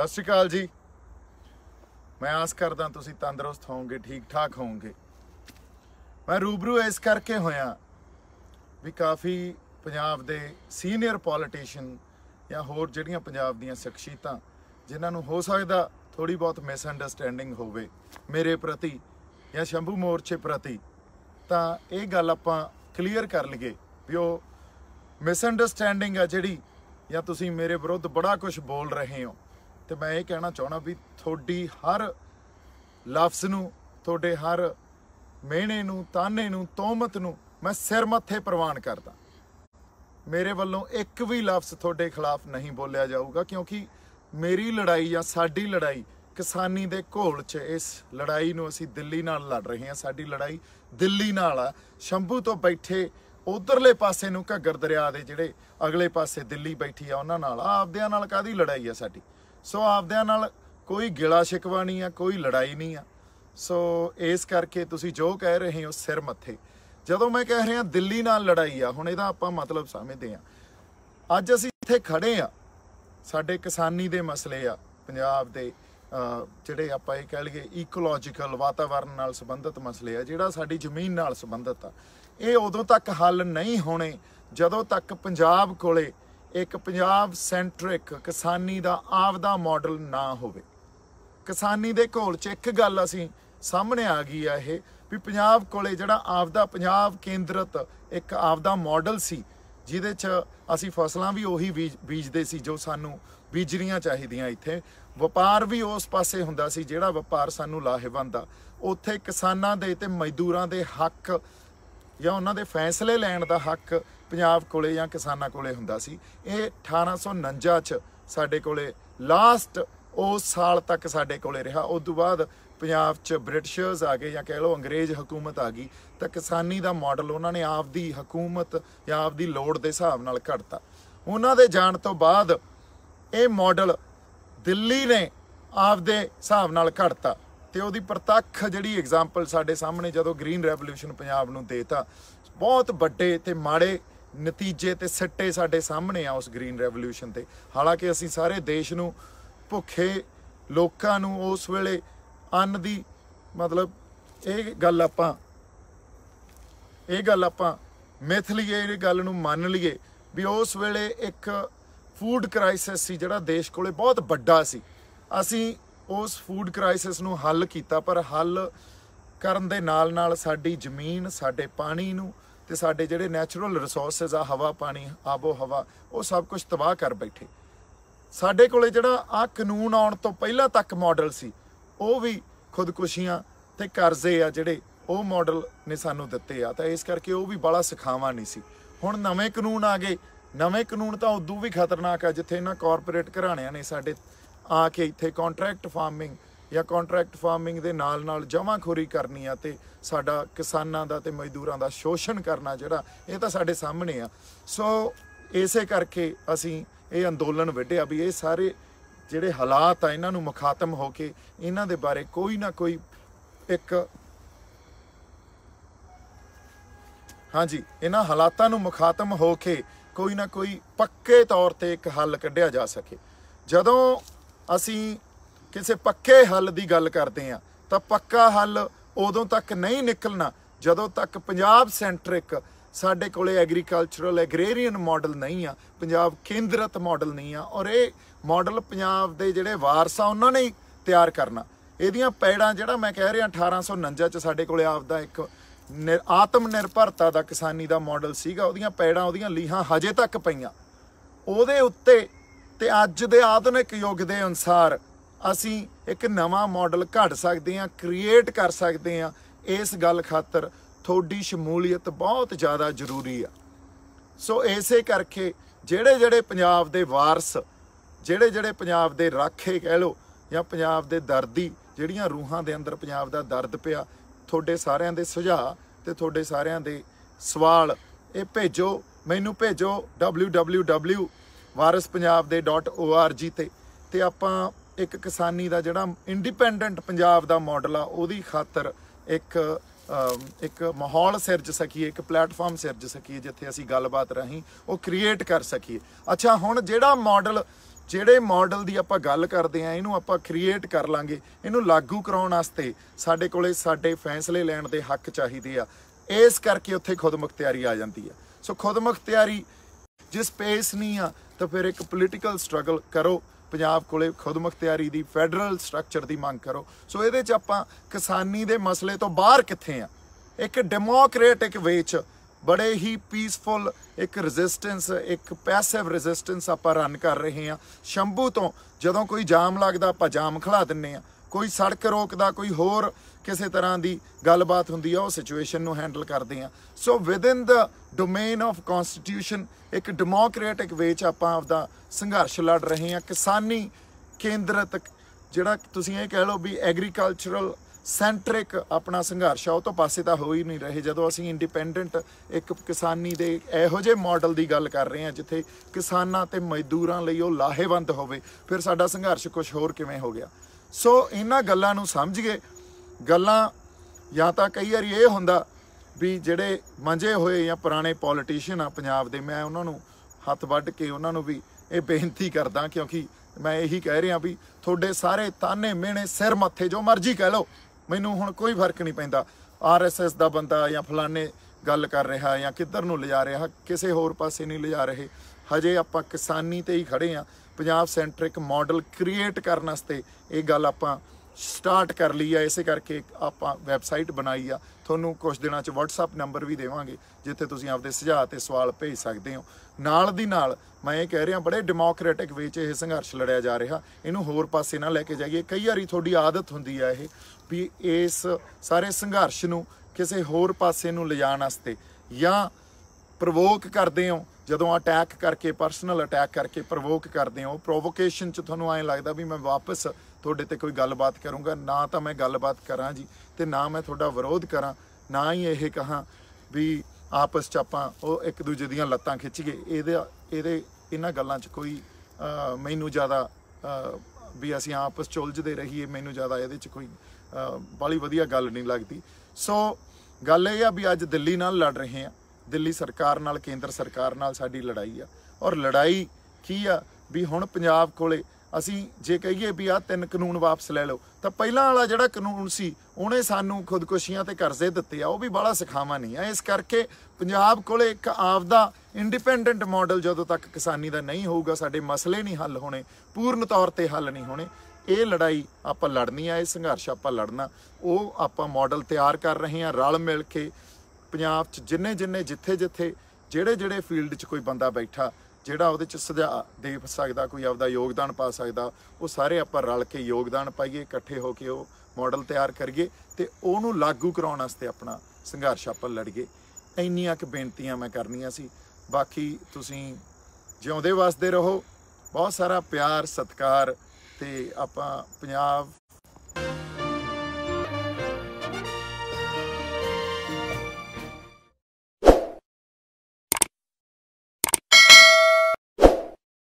ਸਤਿ ਸ਼੍ਰੀ ਅਕਾਲ ਜੀ ਮੈਂ ਆਸ ਕਰਦਾ ਤੁਸੀਂ ਤੰਦਰੁਸਤ ਹੋਵੋਗੇ ਠੀਕ ਠਾਕ ਹੋਵੋਗੇ ਮੈਂ ਰੂਬਰੂ ਇਸ ਕਰਕੇ ਹੋਇਆ ਵੀ ਕਾਫੀ ਪੰਜਾਬ ਦੇ ਸੀਨੀਅਰ ਪੋਲੀਟੀਸ਼ੀਅਨ ਜਾਂ ਹੋਰ ਜਿਹੜੀਆਂ ਪੰਜਾਬ ਦੀਆਂ ਸ਼ਖਸੀਅਤਾਂ ਜਿਨ੍ਹਾਂ ਨੂੰ ਹੋ ਸਕਦਾ ਥੋੜੀ ਬਹੁਤ ਮਿਸ ਅੰਡਰਸਟੈਂਡਿੰਗ ਹੋਵੇ ਮੇਰੇ ਪ੍ਰਤੀ ਜਾਂ ਸ਼ੰਭੂ ਮੋਰਚੇ ਪ੍ਰਤੀ ਤਾਂ ਇਹ ਗੱਲ ਆਪਾਂ ਕਲੀਅਰ ਕਰ ਲਈਏ ਵੀ ਉਹ ਮਿਸ ਅੰਡਰਸਟੈਂਡਿੰਗ ਆ ਜਿਹੜੀ ਜਾਂ ਤੁਸੀਂ ਮੇਰੇ ਵਿਰੁੱਧ ਬੜਾ ਕੁਝ ਬੋਲ ਰਹੇ ਹੋ ਤੇ ਮੈਂ ਇਹ ਕਹਿਣਾ ਚਾਹਣਾ ਵੀ ਤੁਹਾਡੀ ਹਰ ਲਫ਼ਜ਼ ਨੂੰ ਤੁਹਾਡੇ ਹਰ ਮਿਹਣੇ ਨੂੰ ਤਾਨੇ ਨੂੰ ਤੋਮਤ ਨੂੰ ਮੈਂ ਸਿਰ ਮੱਥੇ ਪ੍ਰਵਾਨ ਕਰਦਾ ਮੇਰੇ ਵੱਲੋਂ ਇੱਕ ਵੀ ਲਫ਼ਜ਼ ਤੁਹਾਡੇ ਖਿਲਾਫ ਨਹੀਂ ਬੋਲਿਆ ਜਾਊਗਾ ਕਿਉਂਕਿ ਮੇਰੀ ਲੜਾਈ ਜਾਂ ਸਾਡੀ ਲੜਾਈ ਕਿਸਾਨੀ ਦੇ ਘੋਲ 'ਚ ਇਸ ਲੜਾਈ ਨੂੰ ਅਸੀਂ ਦਿੱਲੀ ਨਾਲ ਲੜ ਰਹੇ ਹਾਂ ਸਾਡੀ ਲੜਾਈ ਦਿੱਲੀ ਨਾਲ ਆ ਸ਼ੰਭੂ ਤੋਂ ਬੈਠੇ ਉਧਰਲੇ ਪਾਸੇ ਨੂੰ ਘੱਗਰ ਦਰਿਆ ਦੇ ਜਿਹੜੇ ਅਗਲੇ ਪਾਸੇ ਦਿੱਲੀ ਬੈਠੀ ਆ ਉਹਨਾਂ ਨਾਲ ਆਪਦਿਆਂ ਨਾਲ ਕਾਦੀ ਲੜਾਈ ਆ ਸਾਡੀ ਸੋ ਆਪਦਿਆਂ ਨਾਲ ਕੋਈ ਗਿਲਾ ਸ਼ਿਕਵਾ ਨਹੀਂ ਆ ਕੋਈ ਲੜਾਈ ਨਹੀਂ ਆ ਸੋ ਇਸ ਕਰਕੇ ਤੁਸੀਂ ਜੋ ਕਹਿ ਰਹੇ ਹੋ ਸਿਰ ਮੱਥੇ ਜਦੋਂ ਮੈਂ ਕਹਿ ਰਿਹਾ ਦਿੱਲੀ ਨਾਲ ਲੜਾਈ ਆ ਹੁਣ ਇਹਦਾ ਆਪਾਂ ਮਤਲਬ ਸਮਝਦੇ ਆ ਅੱਜ ਅਸੀਂ ਇੱਥੇ ਖੜੇ ਆ ਸਾਡੇ ਕਿਸਾਨੀ ਦੇ ਮਸਲੇ ਆ ਪੰਜਾਬ ਦੇ ਜਿਹੜੇ ਆਪਾਂ ਇਹ ਕਹਿ ਲਈਏ ਇਕੋਲੋਜੀਕਲ ਵਾਤਾਵਰਣ ਨਾਲ ਸੰਬੰਧਿਤ ਮਸਲੇ ਆ ਜਿਹੜਾ ਸਾਡੀ ਜ਼ਮੀਨ ਨਾਲ ਸੰਬੰਧਿਤ ਆ ਇਹ ਉਦੋਂ ਤੱਕ ਹੱਲ ਨਹੀਂ ਹੋਣੇ ਜਦੋਂ ਤੱਕ ਪੰਜਾਬ ਕੋਲੇ ਇੱਕ ਪੰਜਾਬ ਸੈਂਟਰਿਕ ਕਿਸਾਨੀ ਦਾ ਆਪਦਾ ਮਾਡਲ ਨਾ ਹੋਵੇ ਕਿਸਾਨੀ ਦੇ ਘੋਲ 'ਚ ਇੱਕ ਗੱਲ ਅਸੀਂ ਸਾਹਮਣੇ ਆ ਗਈ ਆ ਇਹ ਵੀ ਪੰਜਾਬ ਕੋਲੇ ਜਿਹੜਾ ਆਪਦਾ ਪੰਜਾਬ ਕੇਂਦਰਿਤ ਇੱਕ ਆਪਦਾ ਮਾਡਲ ਸੀ ਜਿਹਦੇ 'ਚ ਅਸੀਂ ਫਸਲਾਂ ਵੀ ਉਹੀ ਬੀਜਦੇ ਸੀ ਜੋ ਸਾਨੂੰ ਬੀਜਣੀਆਂ ਚਾਹੀਦੀਆਂ ਇੱਥੇ ਵਪਾਰ ਵੀ ਉਸ ਪਾਸੇ ਹੁੰਦਾ ਸੀ ਜਿਹੜਾ ਵਪਾਰ ਸਾਨੂੰ ਲਾਹੇਵੰਦ ਆ ਉੱਥੇ ਕਿਸਾਨਾਂ ਦੇ ਤੇ ਮਜ਼ਦੂਰਾਂ ਦੇ ਹੱਕ ਜਾਂ ਉਹਨਾਂ ਦੇ ਫੈਸਲੇ ਲੈਣ ਦਾ ਹੱਕ ਪੰਜਾਬ ਕੋਲੇ ਜਾਂ ਕਿਸਾਨਾਂ ਕੋਲੇ ਹੁੰਦਾ ਸੀ ਇਹ 1849 ਚ ਸਾਡੇ ਕੋਲੇ ਲਾਸਟ ਉਹ ਸਾਲ ਤੱਕ ਸਾਡੇ ਕੋਲੇ ਰਿਹਾ ਉਸ ਤੋਂ ਬਾਅਦ ਪੰਜਾਬ 'ਚ ਬ੍ਰਿਟਿਸ਼ਰਸ ਆ ਗਏ ਜਾਂ ਕਹਿ ਲਓ ਅੰਗਰੇਜ਼ ਹਕੂਮਤ ਆ ਗਈ ਤਾਂ ਕਿਸਾਨੀ ਦਾ ਮਾਡਲ ਉਹਨਾਂ ਨੇ ਆਪਦੀ ਹਕੂਮਤ ਜਾਂ ਆਪਦੀ ਲੋੜ ਦੇ ਹਿਸਾਬ ਨਾਲ ਘੜਤਾ ਉਹਨਾਂ ਦੇ ਜਾਣ ਤੋਂ ਬਾਅਦ ਇਹ ਮਾਡਲ ਦਿੱਲੀ ਨੇ ਆਪਦੇ ਹਿਸਾਬ ਨਾਲ ਘੜਤਾ ਤੇ ਉਹਦੀ ਪ੍ਰਤੱਖ ਜਿਹੜੀ ਐਗਜ਼ਾਮਪਲ ਸਾਡੇ ਸਾਹਮਣੇ ਜਦੋਂ ਗ੍ਰੀਨ ਰੈਵੋਲੂਸ਼ਨ ਪੰਜਾਬ ਨੂੰ ਦੇਤਾ ਬਹੁਤ ਵੱਡੇ ਤੇ ਮਾੜੇ ਨਤੀਜੇ ਤੇ ਸੱਟੇ ਸਾਡੇ ਸਾਹਮਣੇ ਆ ਉਸ ਗ੍ਰੀਨ ਰੈਵੋਲੂਸ਼ਨ ਤੇ ਹਾਲਾਂਕਿ ਅਸੀਂ ਸਾਰੇ ਦੇਸ਼ ਨੂੰ ਭੁੱਖੇ ਲੋਕਾਂ ਨੂੰ ਉਸ ਵੇਲੇ ਅੰਨ ਦੀ ਮਤਲਬ ਇਹ ਗੱਲ ਆਪਾਂ ਇਹ ਗੱਲ ਆਪਾਂ ਮਿਥ ਲਈਏ ਇਹ ਗੱਲ ਨੂੰ ਮੰਨ ਲਈਏ ਵੀ ਉਸ ਵੇਲੇ ਇੱਕ ਫੂਡ ਕ੍ਰਾਈਸਿਸ ਸੀ ਜਿਹੜਾ ਦੇਸ਼ ਕੋਲੇ ਬਹੁਤ ਵੱਡਾ ਸੀ ਅਸੀਂ ਉਸ ਫੂਡ ਕ੍ਰਾਈਸਿਸ ਨੂੰ ਹੱਲ ਕੀਤਾ ਪਰ ਹੱਲ ਕਰਨ ਦੇ ਨਾਲ ਨਾਲ ਸਾਡੀ ਜ਼ਮੀਨ ਸਾਡੇ ਪਾਣੀ ਨੂੰ ਤੇ ਸਾਡੇ ਜਿਹੜੇ ਨੈਚੁਰਲ ਰਿਸੋਰਸਸ ਆ ਹਵਾ ਪਾਣੀ ਆਬੋ ਹਵਾ ਉਹ ਸਭ ਕੁਝ ਤਬਾਹ ਕਰ ਬੈਠੇ ਸਾਡੇ ਕੋਲੇ ਜਿਹੜਾ ਆ ਕਾਨੂੰਨ ਆਉਣ ਤੋਂ ਪਹਿਲਾਂ ਤੱਕ ਮਾਡਲ ਸੀ ਉਹ ਵੀ ਖੁਦਕੁਸ਼ੀਆਂ ਤੇ ਕਰਜ਼ੇ ਆ ਜਿਹੜੇ ਉਹ ਮਾਡਲ ਨੇ ਸਾਨੂੰ ਦਿੱਤੇ ਆ ਤਾਂ ਇਸ ਕਰਕੇ ਉਹ ਵੀ ਬੜਾ ਸਿਖਾਵਾ ਨਹੀਂ ਸੀ ਹੁਣ ਨਵੇਂ ਕਾਨੂੰਨ ਆ ਗਏ ਨਵੇਂ ਕਾਨੂੰਨ ਤਾਂ ਉਦੋਂ ਵੀ ਖਤਰਨਾਕ ਆ ਜਿੱਥੇ ਇਹਨਾਂ ਕਾਰਪੋਰੇਟ ਘਰਾਣਿਆਂ ਨੇ ਸਾਡੇ ਆ ਕੇ ਇੱਥੇ ਕੰਟਰੈਕਟ ਫਾਰਮਿੰਗ ਜਾਂ ਕੰਟਰੈਕਟ ਫਾਰਮਿੰਗ ਦੇ ਨਾਲ ਨਾਲ ਜਮਾਖੋਰੀ ਕਰਨੀ ਆ ਤੇ ਸਾਡਾ ਕਿਸਾਨਾਂ ਦਾ ਤੇ ਮਜ਼ਦੂਰਾਂ ਦਾ ਸ਼ੋਸ਼ਣ ਕਰਨਾ ਜਿਹੜਾ ਇਹ ਤਾਂ ਸਾਡੇ ਸਾਹਮਣੇ ਆ ਸੋ ਇਸੇ ਕਰਕੇ ਅਸੀਂ ਇਹ ਅੰਦੋਲਨ ਵਿੱਢਿਆ ਵੀ ਇਹ ਸਾਰੇ ਜਿਹੜੇ ਹਾਲਾਤ ਆ ਇਹਨਾਂ ਨੂੰ ਮੁਖਾਤਮ ਹੋ ਕੇ ਇਹਨਾਂ ਦੇ ਬਾਰੇ ਕੋਈ ਨਾ ਕੋਈ ਇੱਕ ਹਾਂਜੀ ਇਹਨਾਂ ਹਾਲਾਤਾਂ ਨੂੰ ਮੁਖਾਤਮ ਹੋ ਕੇ ਕੋਈ ਨਾ ਕੋਈ ਪੱਕੇ ਤੌਰ ਤੇ ਇੱਕ ਹੱਲ ਕੱਢਿਆ ਜਾ ਸਕੇ ਜਦੋਂ ਅਸੀਂ ਕਿਸੇ ਪੱਕੇ ਹੱਲ ਦੀ ਗੱਲ ਕਰਦੇ ਆ ਤਾਂ ਪੱਕਾ ਹੱਲ ਉਦੋਂ ਤੱਕ ਨਹੀਂ ਨਿਕਲਣਾ ਜਦੋਂ ਤੱਕ ਪੰਜਾਬ ਸੈਂਟਰਿਕ ਸਾਡੇ ਕੋਲੇ ਐਗਰੀਕਲਚਰਲ ਐਗਰੇਰੀਅਨ ਮਾਡਲ ਨਹੀਂ ਆ ਪੰਜਾਬ ਕੇਂਦਰਤ ਮਾਡਲ ਨਹੀਂ ਆ ਔਰ ਇਹ ਮਾਡਲ ਪੰਜਾਬ ਦੇ ਜਿਹੜੇ ਵਾਰਸਾ ਉਹਨਾਂ ਨੇ ਤਿਆਰ ਕਰਨਾ ਇਹਦੀਆਂ ਪੈੜਾਂ ਜਿਹੜਾ ਮੈਂ ਕਹਿ ਰਿਹਾ 1849 ਚ ਸਾਡੇ ਕੋਲੇ ਆਪਦਾ ਇੱਕ ਆਤਮ ਨਿਰਭਰਤਾ ਦਾ ਕਿਸਾਨੀ ਦਾ ਮਾਡਲ ਸੀਗਾ ਉਹਦੀਆਂ ਪੈੜਾਂ ਉਹਦੀਆਂ ਲੀਹਾਂ ਹਜੇ ਤੱਕ ਪਈਆਂ ਉਹਦੇ ਉੱਤੇ ਤੇ ਅੱਜ ਦੇ ਆਧੁਨਿਕ ਯੁੱਗ ਦੇ ਅਨਸਾਰ ਅਸੀਂ ਇੱਕ ਨਵਾਂ ਮਾਡਲ ਘੜ ਸਕਦੇ ਹਾਂ ਕ੍ਰੀਏਟ ਕਰ ਸਕਦੇ ਹਾਂ ਇਸ ਗੱਲ ਖਾਤਰ ਥੋੜੀ ਸ਼ਮੂਲੀਅਤ ਬਹੁਤ ਜ਼ਿਆਦਾ ਜ਼ਰੂਰੀ ਆ ਸੋ ਐਸੇ ਕਰਕੇ ਜਿਹੜੇ ਜਿਹੜੇ ਪੰਜਾਬ ਦੇ ਵਾਰਸ ਜਿਹੜੇ ਜਿਹੜੇ ਪੰਜਾਬ ਦੇ ਰਾਖੇ ਕਹਿ ਲੋ ਜਾਂ ਪੰਜਾਬ ਦੇ ਦਰਦੀ ਜਿਹੜੀਆਂ ਰੂਹਾਂ ਦੇ ਅੰਦਰ ਪੰਜਾਬ ਦਾ ਦਰਦ ਪਿਆ ਤੁਹਾਡੇ ਸਾਰਿਆਂ ਦੇ ਸੁਝਾਅ ਤੇ ਤੁਹਾਡੇ ਸਾਰਿਆਂ ਦੇ ਸਵਾਲ ਇਹ ਭੇਜੋ ਮੈਨੂੰ ਭੇਜੋ www.varispunjab.org ਤੇ ਤੇ ਆਪਾਂ ਇੱਕ ਕਿਸਾਨੀ ਦਾ ਜਿਹੜਾ ਇੰਡੀਪੈਂਡੈਂਟ ਪੰਜਾਬ ਦਾ ਮਾਡਲ ਆ ਉਹਦੀ ਖਾਤਰ ਇੱਕ ਇੱਕ ਮਾਹੌਲ ਸਿਰਜ ਸਕੀਏ ਇੱਕ ਪਲੇਟਫਾਰਮ ਸਿਰਜ ਸਕੀਏ ਜਿੱਥੇ ਅਸੀਂ ਗੱਲਬਾਤ ਰਹੀ ਉਹ ਕ੍ਰੀਏਟ ਕਰ ਸਕੀਏ ਅੱਛਾ ਹੁਣ ਜਿਹੜਾ ਮਾਡਲ ਜਿਹੜੇ ਮਾਡਲ ਦੀ ਆਪਾਂ ਗੱਲ ਕਰਦੇ ਆ ਇਹਨੂੰ ਆਪਾਂ ਕ੍ਰੀਏਟ ਕਰ ਲਾਂਗੇ ਇਹਨੂੰ ਲਾਗੂ ਕਰਾਉਣ ਵਾਸਤੇ ਸਾਡੇ ਕੋਲੇ ਸਾਡੇ ਫੈਸਲੇ ਲੈਣ ਦੇ ਹੱਕ ਚਾਹੀਦੇ ਆ ਇਸ ਕਰਕੇ ਉੱਥੇ ਖੁਦਮੁਖਤਿਆਰੀ ਆ ਜਾਂਦੀ ਆ ਸੋ ਖੁਦਮੁਖਤਿਆਰੀ ਜਿਸ ਸਪੇਸ ਨਹੀਂ ਆ ਤਾਂ ਫਿਰ ਇੱਕ ਪੋਲੀਟੀਕਲ ਸਟਰਗਲ ਕਰੋ ਪੰਜਾਬ ਕੋਲੇ ਖੁਦਮਖਤਿਆਰੀ ਦੀ ਫੈਡਰਲ ਸਟਰਕਚਰ ਦੀ ਮੰਗ ਕਰੋ ਸੋ ਇਹਦੇ 'ਚ ਆਪਾਂ ਕਿਸਾਨੀ ਦੇ ਮਸਲੇ ਤੋਂ ਬਾਹਰ ਕਿੱਥੇ ਆ ਇੱਕ ਡੈਮੋਕ੍ਰੈਟਿਕ ਵੇ 'ਚ ਬੜੇ ਹੀ ਪੀਸਫੁਲ ਇੱਕ ਰੈਜ਼ਿਸਟੈਂਸ ਇੱਕ ਪੈਸਿਵ ਰੈਜ਼ਿਸਟੈਂਸ ਆਪਾਂ ਰਨ ਕਰ ਰਹੇ ਆ ਸ਼ੰਭੂ ਤੋਂ ਜਦੋਂ ਕੋਈ ਜਾਮ ਲੱਗਦਾ ਆਪਾਂ ਜਾਮ ਖਲਾ ਦਿੰਨੇ ਆ ਕੋਈ ਸੜਕ ਰੋਕਦਾ ਕੋਈ ਹੋਰ ਕਿਸੇ ਤਰ੍ਹਾਂ ਦੀ ਗੱਲਬਾਤ ਹੁੰਦੀ ਆ ਉਹ ਸਿਚੁਏਸ਼ਨ ਨੂੰ ਹੈਂਡਲ ਕਰਦੇ ਆ so within the domain of constitution ਇੱਕ ਡੈਮੋਕ੍ਰੈਟਿਕ ਵੇ ਚ ਆਪਾਂ ਆਪਦਾ ਸੰਘਰਸ਼ ਲੜ ਰਹੇ ਆ ਕਿਸਾਨੀ ਕੇਂਦਰਤ ਜਿਹੜਾ ਤੁਸੀਂ ਇਹ ਕਹਿ ਲਓ ਵੀ ਐਗਰੀਕਲਚਰਲ ਸੈਂਟ੍ਰਿਕ ਆਪਣਾ ਸੰਘਰਸ਼ ਆ ਉਹ ਤੋਂ ਪਾਸੇ ਤਾਂ ਹੋ ਹੀ ਨਹੀਂ ਰਹੇ ਜਦੋਂ ਅਸੀਂ ਇੰਡੀਪੈਂਡੈਂਟ ਇੱਕ ਕਿਸਾਨੀ ਦੇ ਇਹੋ ਜਿਹੇ ਮਾਡਲ ਦੀ ਗੱਲ ਕਰ ਰਹੇ ਹਾਂ ਜਿੱਥੇ ਕਿਸਾਨਾਂ ਤੇ ਮਜ਼ਦੂਰਾਂ ਲਈ ਉਹ ਲਾਹੇਵੰਦ ਹੋਵੇ ਫਿਰ ਸਾਡਾ ਸੰਘਰਸ਼ ਕੁਝ ਹੋਰ ਕਿਵੇਂ ਹੋ ਗਿਆ ਸੋ ਇਹਨਾਂ ਗੱਲਾਂ ਨੂੰ ਸਮਝ ਗਏ ਗੱਲਾਂ ਜਾਂ ਤਾਂ ਕਈ ਵਾਰੀ ਇਹ ਹੁੰਦਾ ਵੀ ਜਿਹੜੇ ਮੰਝੇ ਹੋਏ ਜਾਂ ਪੁਰਾਣੇ ਪੋਲੀਟੀਸ਼ੀਅਨ ਆ ਪੰਜਾਬ ਦੇ ਮੈਂ ਉਹਨਾਂ ਨੂੰ ਹੱਥ ਵੱਢ ਕੇ ਉਹਨਾਂ ਨੂੰ ਵੀ ਇਹ ਬੇਨਤੀ ਕਰਦਾ ਕਿਉਂਕਿ ਮੈਂ ਇਹੀ ਕਹਿ ਰਿਹਾ ਵੀ ਤੁਹਾਡੇ ਸਾਰੇ ਤਾਨੇ ਮਿਹਣੇ ਸਿਰ ਮੱਥੇ ਜੋ ਮਰਜ਼ੀ ਕਹਿ ਲਓ ਮੈਨੂੰ ਹੁਣ ਕੋਈ ਫਰਕ ਨਹੀਂ ਪੈਂਦਾ ਆਰਐਸਐਸ ਦਾ ਬੰਦਾ ਜਾਂ ਫਲਾਣੇ ਗੱਲ ਕਰ ਰਿਹਾ ਜਾਂ ਕਿੱਧਰ ਨੂੰ ਲਿਜਾ ਰਿਹਾ ਕਿਸੇ ਹੋਰ ਪਾਸੇ ਨਹੀਂ ਲਿਜਾ ਰਹੇ ਹਜੇ ਆਪਾਂ ਕਿਸਾਨੀ ਤੇ ਹੀ ਖੜੇ ਆ ਪੰਜਾਬ ਸੈਂਟ੍ਰਿਕ ਮਾਡਲ ਕ੍ਰੀਏਟ ਕਰਨ ਵਾਸਤੇ ਇਹ ਗੱਲ ਆਪਾਂ ਸਟਾਰਟ ਕਰ ਲਈ ਆ ਇਸੇ ਕਰਕੇ ਆਪਾਂ ਵੈਬਸਾਈਟ ਬਣਾਈ ਆ ਤੁਹਾਨੂੰ ਕੁਝ ਦਿਨਾਂ 'ਚ WhatsApp ਨੰਬਰ ਵੀ ਦੇਵਾਂਗੇ ਜਿੱਥੇ ਤੁਸੀਂ ਆਪਦੇ ਸੁਝਾਅ ਤੇ ਸਵਾਲ ਭੇਜ ਸਕਦੇ ਹੋ ਨਾਲ ਦੀ ਨਾਲ ਮੈਂ ਇਹ ਕਹਿ ਰਿਹਾ ਬੜੇ ਡੈਮੋਕ੍ਰੈਟਿਕ ਵੇਚ ਇਹ ਸੰਘਰਸ਼ ਲੜਿਆ ਜਾ ਰਿਹਾ ਇਹਨੂੰ ਹੋਰ ਪਾਸੇ ਨਾ ਲੈ ਕੇ ਜਾਈਏ ਕਈ ਵਾਰੀ ਤੁਹਾਡੀ ਆਦਤ ਹੁੰਦੀ ਆ ਇਹ ਵੀ ਇਸ ਸਾਰੇ ਸੰਘਰਸ਼ ਨੂੰ ਕਿਸੇ ਹੋਰ ਪਾਸੇ ਨੂੰ ਲਿਜਾਣ ਵਾਸਤੇ ਜਾਂ ਪ੍ਰਵੋਕ ਕਰਦੇ ਹੋ ਜਦੋਂ ਅਟੈਕ ਕਰਕੇ ਪਰਸਨਲ ਅਟੈਕ ਕਰਕੇ ਪ੍ਰਵੋਕ ਕਰਦੇ ਹੋ ਪ੍ਰੋਵੋਕੇਸ਼ਨ 'ਚ ਤੁਹਾਨੂੰ ਐਂ ਲੱਗਦਾ ਵੀ ਮੈਂ ਵਾਪਸ ਤੁਹਾਡੇ ਤੇ ਕੋਈ ਗੱਲਬਾਤ ਕਰੂੰਗਾ ਨਾ ਤਾਂ ਮੈਂ ਗੱਲਬਾਤ ਕਰਾਂ ਜੀ ਤੇ ਨਾ ਮੈਂ ਤੁਹਾਡਾ ਵਿਰੋਧ ਕਰਾਂ ਨਾ ਹੀ ਇਹ ਕਹਾ ਵੀ ਆਪਸ ਚ ਆਪਾਂ ਉਹ ਇੱਕ ਦੂਜੇ ਦੀਆਂ ਲੱਤਾਂ ਖਿੱਚ ਗਏ ਇਹਦੇ ਇਹਦੇ ਇਹਨਾਂ ਗੱਲਾਂ 'ਚ ਕੋਈ ਮੈਨੂੰ ਜ਼ਿਆਦਾ ਵੀ ਅਸੀਂ ਆਪਸ ਚ ਉਲਝਦੇ ਰਹੀਏ ਮੈਨੂੰ ਜ਼ਿਆਦਾ ਇਹਦੇ 'ਚ ਕੋਈ ਬਾਲੀ ਵਧੀਆ ਗੱਲ ਨਹੀਂ ਲੱਗਦੀ ਸੋ ਗੱਲ ਇਹ ਆ ਵੀ ਅੱਜ ਦਿੱਲੀ ਨਾਲ ਲੜ ਰਹੇ ਆ ਦਿੱਲੀ ਸਰਕਾਰ ਨਾਲ ਕੇਂਦਰ ਸਰਕਾਰ ਨਾਲ ਸਾਡੀ ਲੜਾਈ ਆ ਔਰ ਲੜਾਈ ਕੀ ਆ ਵੀ ਹੁਣ ਪੰਜਾਬ ਕੋਲੇ ਅਸੀਂ ਜੇ ਕਹੀਏ ਵੀ ਆ ਤਿੰਨ ਕਾਨੂੰਨ ਵਾਪਸ ਲੈ ਲਓ ਤਾਂ ਪਹਿਲਾਂ ਵਾਲਾ ਜਿਹੜਾ ਕਾਨੂੰਨ ਸੀ ਉਹਨੇ ਸਾਨੂੰ ਖੁਦਕੁਸ਼ੀਆਂ ਤੇ ਕਰਜ਼ੇ ਦਿੱਤੇ ਆ ਉਹ ਵੀ ਬੜਾ ਸਿਖਾਵਾ ਨਹੀਂ ਆ ਇਸ ਕਰਕੇ ਪੰਜਾਬ ਕੋਲੇ ਇੱਕ ਆਪਦਾ ਇੰਡੀਪੈਂਡੈਂਟ ਮਾਡਲ ਜਦੋਂ ਤੱਕ ਕਿਸਾਨੀ ਦਾ ਨਹੀਂ ਹੋਊਗਾ ਸਾਡੇ ਮਸਲੇ ਨਹੀਂ ਹੱਲ ਹੋਣੇ ਪੂਰਨ ਤੌਰ ਤੇ ਹੱਲ ਨਹੀਂ ਹੋਣੇ ਇਹ ਲੜਾਈ ਆਪਾਂ ਲੜਨੀ ਆ ਇਹ ਸੰਘਰਸ਼ ਆਪਾਂ ਲੜਨਾ ਉਹ ਆਪਾਂ ਮਾਡਲ ਤਿਆਰ ਕਰ ਰਹੇ ਆ ਰਲ ਮਿਲ ਕੇ ਪੰਜਾਬ 'ਚ ਜਿੰਨੇ ਜਿੰਨੇ ਜਿੱਥੇ ਜਿੱਥੇ ਜਿਹੜੇ ਜਿਹੜੇ ਫੀਲਡ 'ਚ ਕੋਈ ਬੰਦਾ ਬੈਠਾ ਜਿਹੜਾ ਉਹਦੇ 'ਚ ਸੁਝਾਅ ਦੇ ਸਕਦਾ ਕੋਈ ਆਪਦਾ ਯੋਗਦਾਨ ਪਾ ਸਕਦਾ ਉਹ ਸਾਰੇ ਆਪਾਂ ਰਲ ਕੇ ਯੋਗਦਾਨ ਪਾਈਏ ਇਕੱਠੇ ਹੋ ਕੇ ਉਹ ਮਾਡਲ ਤਿਆਰ ਕਰੀਏ ਤੇ ਉਹਨੂੰ ਲਾਗੂ ਕਰਾਉਣ ਵਾਸਤੇ ਆਪਣਾ ਸੰਘਰਸ਼ ਆਪਾਂ ਲੜੀਏ ਇੰਨੀਆਂ ਕਿ ਬੇਨਤੀਆਂ ਮੈਂ ਕਰਨੀਆਂ ਸੀ ਬਾਕੀ ਤੁਸੀਂ ਜਿਉਂਦੇ ਵਸਦੇ ਰਹੋ ਬਹੁਤ ਸਾਰਾ ਪਿਆਰ ਸਤਿਕਾਰ ਤੇ ਆਪਾਂ ਪੰਜਾਬ